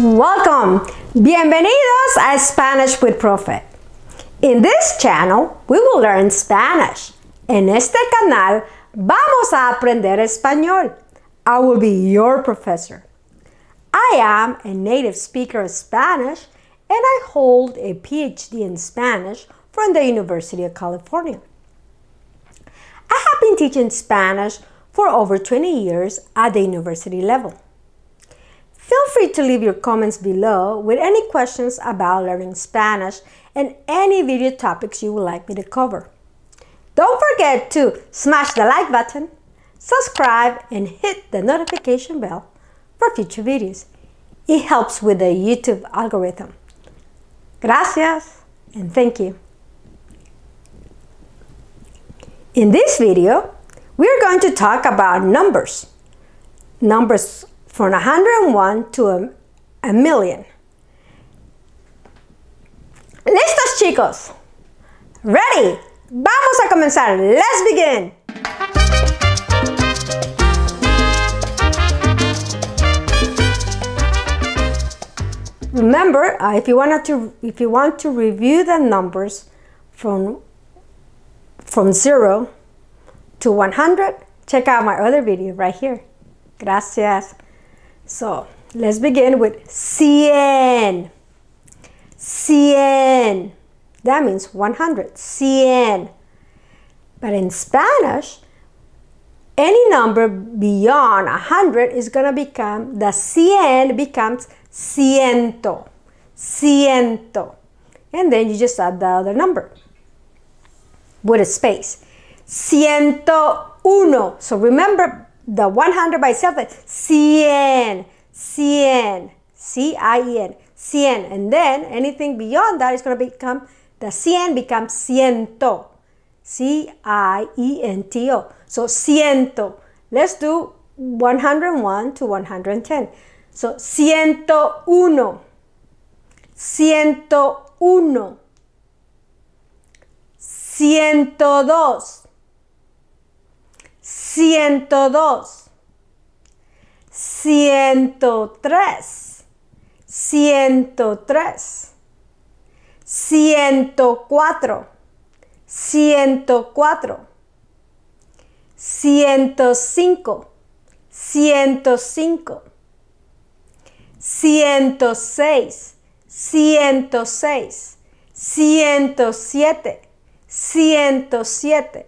Welcome! Bienvenidos a Spanish with Profit. In this channel, we will learn Spanish. En este canal, vamos a aprender español. I will be your professor. I am a native speaker of Spanish and I hold a PhD in Spanish from the University of California. I have been teaching Spanish for over 20 years at the university level. Feel free to leave your comments below with any questions about learning Spanish and any video topics you would like me to cover. Don't forget to smash the like button, subscribe, and hit the notification bell for future videos. It helps with the YouTube algorithm. Gracias and thank you. In this video, we are going to talk about numbers. Numbers from 101 to a, a million. Listos chicos, ready, vamos a comenzar, let's begin. Remember, uh, if you wanted to, if you want to review the numbers from from zero to 100, check out my other video right here. Gracias. So let's begin with CN. CN. That means 100. CN. But in Spanish, any number beyond 100 is going to become, the CN becomes ciento. Ciento. And then you just add the other number with a space. Ciento uno. So remember the 100 by 7, cien, cien, C-I-E-N, cien. And then anything beyond that is going to become, the cien becomes ciento, C-I-E-N-T-O. So ciento. Let's do 101 to 110. So ciento uno, ciento uno, ciento dos, 102, 103, 103, 104, 104, 105, 105, 106, 106, 107, 107,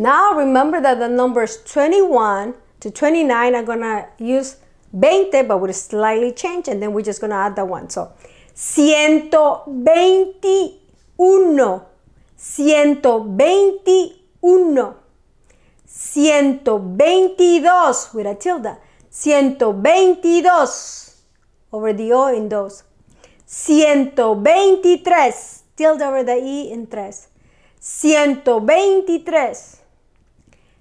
Now remember that the numbers 21 to 29 are gonna use 20, but we'll slightly change, and then we're just gonna add that one. So, 121, 121, 122 with a tilde, 122 over the O in those, 123, tilde over the E in tres, 123,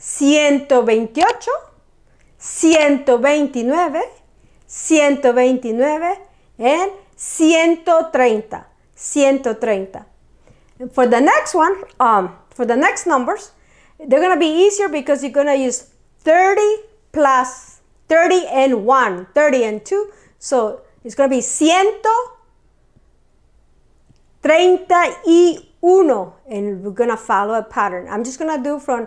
128, 129, 129 and 130, 130. For the next one, um, for the next numbers, they're going to be easier because you're going to use 30 plus 30 and 1, 30 and 2. So it's going to be 131 and we're going to follow a pattern. I'm just going to do from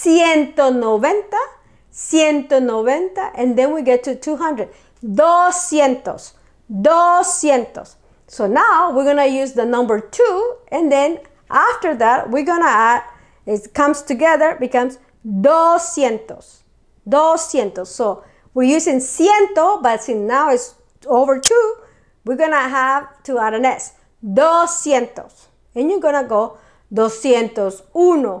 190, 190, and then we get to 200. 200, 200. So now we're gonna use the number two, and then after that, we're gonna add, it comes together, becomes 200, 200. So we're using ciento, but since now it's over two, we're gonna have to add an S. 200. And you're gonna go 201,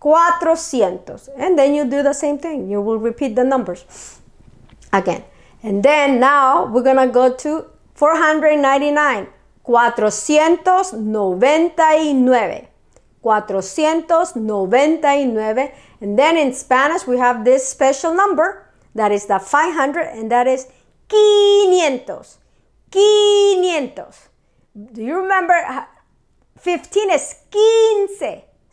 400. And then you do the same thing. You will repeat the numbers again. And then now we're going to go to 499. 499. 499. And then in Spanish, we have this special number that is the 500 and that is 500. 500. Do you remember? Uh, 15 is 15.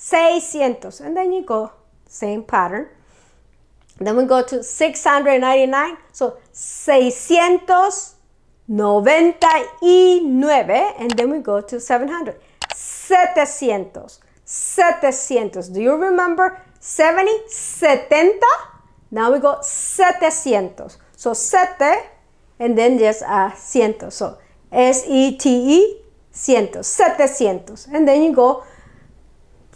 600. And then you go, same pattern. Then we go to 699. So 699. And then we go to 700. 700. 700. Do you remember 70? 70. Now we go 700. So 7 and then just a ciento. So S-E-T-E, -E, 700. E, and then you go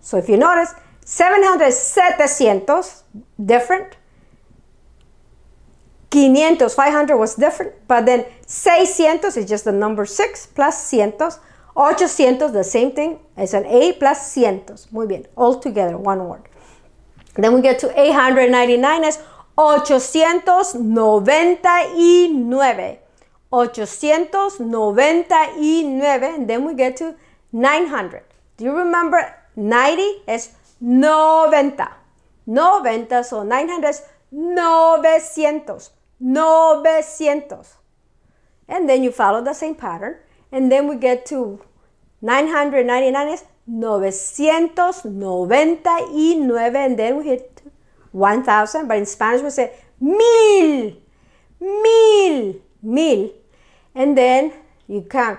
So if you notice, 700 700, different. 500, 500 was different, but then 600 is just the number 6 plus 100. 800, the same thing, it's an A plus 100. Muy bien, all together, one word. Then we get to 899 as 899. 899, and then we get to 900. Do you remember 90 es 90. 90, so 900 is 900. 900. And then you follow the same pattern. And then we get to 999 is 999. And then we hit 1000. But in Spanish we say mil, mil, mil. And then you count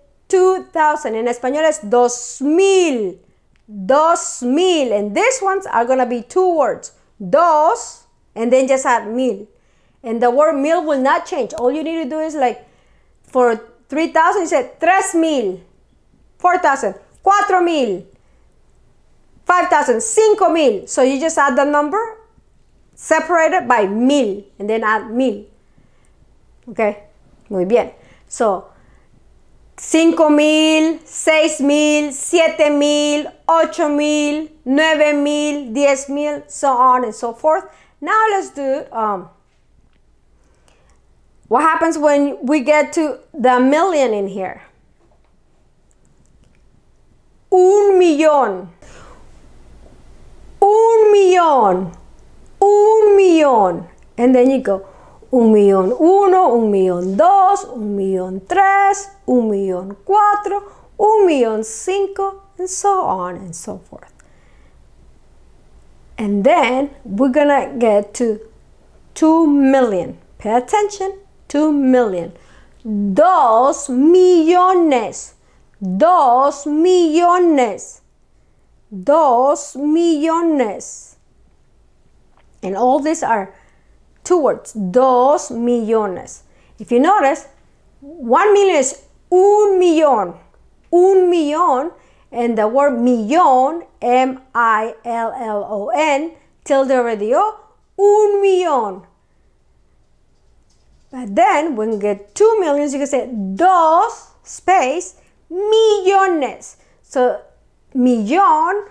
2000. In español es 2000. 2000. And these ones are going to be two words. Dos, and then just add mil. And the word mil will not change. All you need to do is like, for 3,000, you said tres mil. 4,000, cuatro mil. 5,000, cinco mil. So you just add the number, separated by mil, and then add mil. Okay? Muy bien. So, 5 mil, 6 mil, 7 mil, 8 mil, 9 mil, 10 mil, so on and so forth. Now let's do um, what happens when we get to the million in here. Un millón, un millón, un millón. And then you go un millón uno, un millón dos, un millón tres, un millón cuatro, un millón cinco, and so on and so forth. And then we're gonna get to 2 million. Pay attention, 2 million. Dos millones. Dos millones. Dos millones. And all these are two words, dos millones. If you notice, one million is un millón, un millón, and the word millón, M-I-L-L-O-N, tilde over the O, un millón. But then when you get two millions, you can say dos space millones. So millón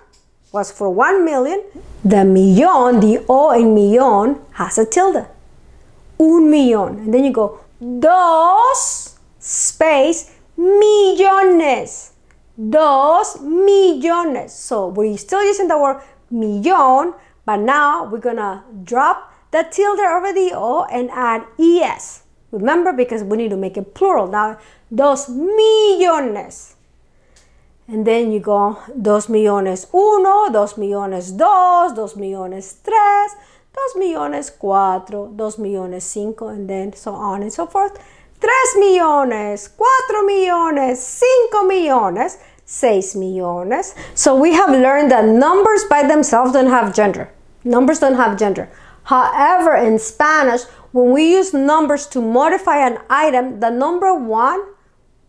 was for 1 million, the millón, the O in millón has a tilde. Un millón. And then you go, dos space millones. Dos millones. So we're still using the word millón, but now we're gonna drop the tilde over the O and add ES. Remember, because we need to make it plural. Now, dos millones. And then you go dos millones 1, dos millones 2, dos millones 3, dos millones 4, dos millones 5, and then so on and so forth. Tres millones, cuatro millones, cinco millones, seis millones. So we have learned that numbers by themselves don't have gender. Numbers don't have gender. However, in Spanish, when we use numbers to modify an item, the number one,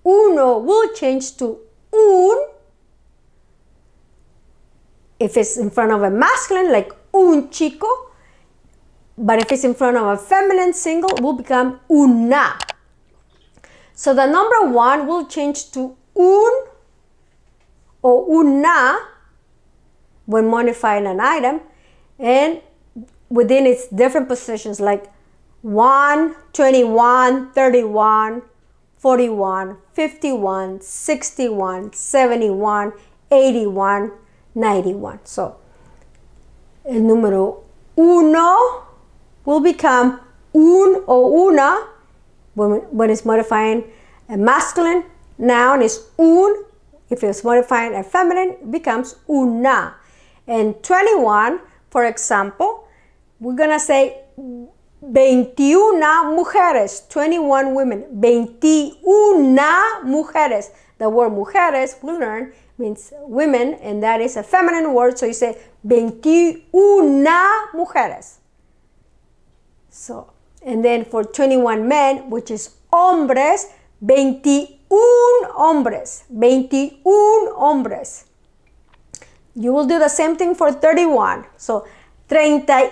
uno, will change to un. If it's in front of a masculine, like un chico, but if it's in front of a feminine single, will become una. So the number one will change to un or una when modifying an item and within its different positions like 1, 21, 31, 41, 51, 61, 71, 81, 91. So, el número uno will become un o una when, when it's modifying a masculine noun is un. If it's modifying a feminine, it becomes una. And 21, for example, we're going to say 21 mujeres, 21 women, 21 mujeres. The word mujeres, we learn, means women, and that is a feminine word, so you say 21 mujeres. So, and then for 21 men, which is hombres, 21 hombres, 21 hombres. You will do the same thing for 31. So, 31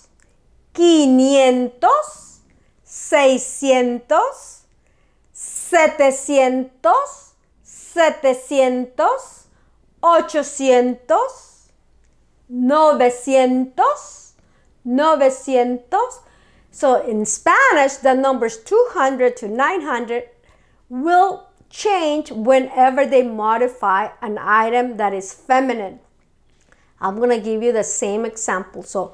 quinientos, seiscientos, setecientos, setecientos, ochocientos, novecientos, novecientos. So in Spanish, the numbers 200 to 900 will change whenever they modify an item that is feminine. I'm going to give you the same example. So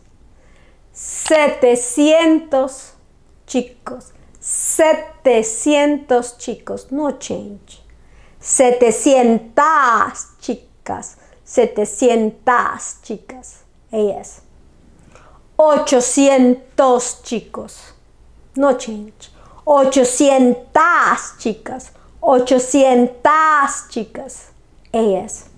700 chicos. 700 chicos, no change. 700 chicas, 700 chicas, ellas. 800 chicos, no change. 800 chicas, 800 chicas, ellas.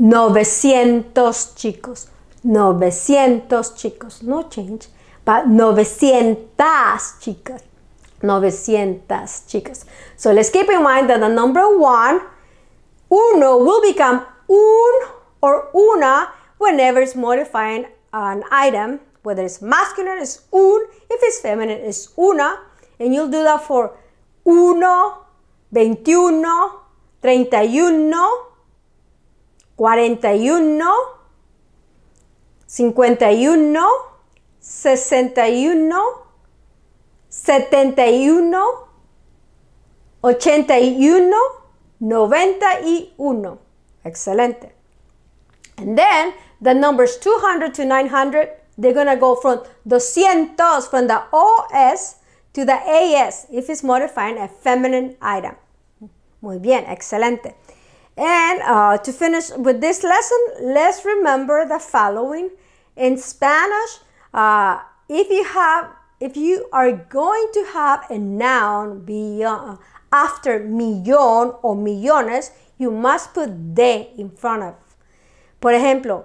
900 chicos, 900 chicos, no change, but 900 chicas, 900 chicas. So let's keep in mind that the number one, uno will become un or una whenever it's modifying an item, whether it's masculine, it's un, if it's feminine, it's una, and you'll do that for uno, 21, 31, 41, 51, 61, 71, 81, 91. Excelente. And then the numbers 200 to 900, they're going to go from 200 from the OS to the AS if it's modifying a feminine item. Muy bien, excelente. And uh, to finish with this lesson, let's remember the following. In Spanish, uh, if you have, if you are going to have a noun beyond, after millón or millones, you must put de in front of. Por ejemplo,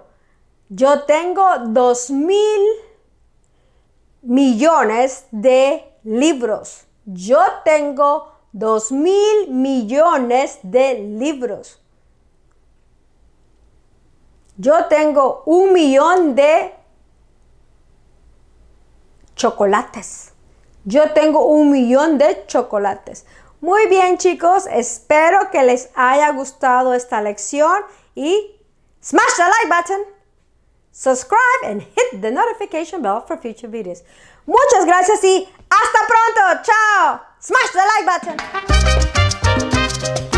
yo tengo dos mil millones de libros. Yo tengo dos mil millones de libros. Yo tengo un millón de chocolates. Yo tengo un millón de chocolates. Muy bien chicos, espero que les haya gustado esta lección y smash the like button, subscribe and hit the notification bell for future videos. Muchas gracias y hasta pronto. Chao. Smash the like button.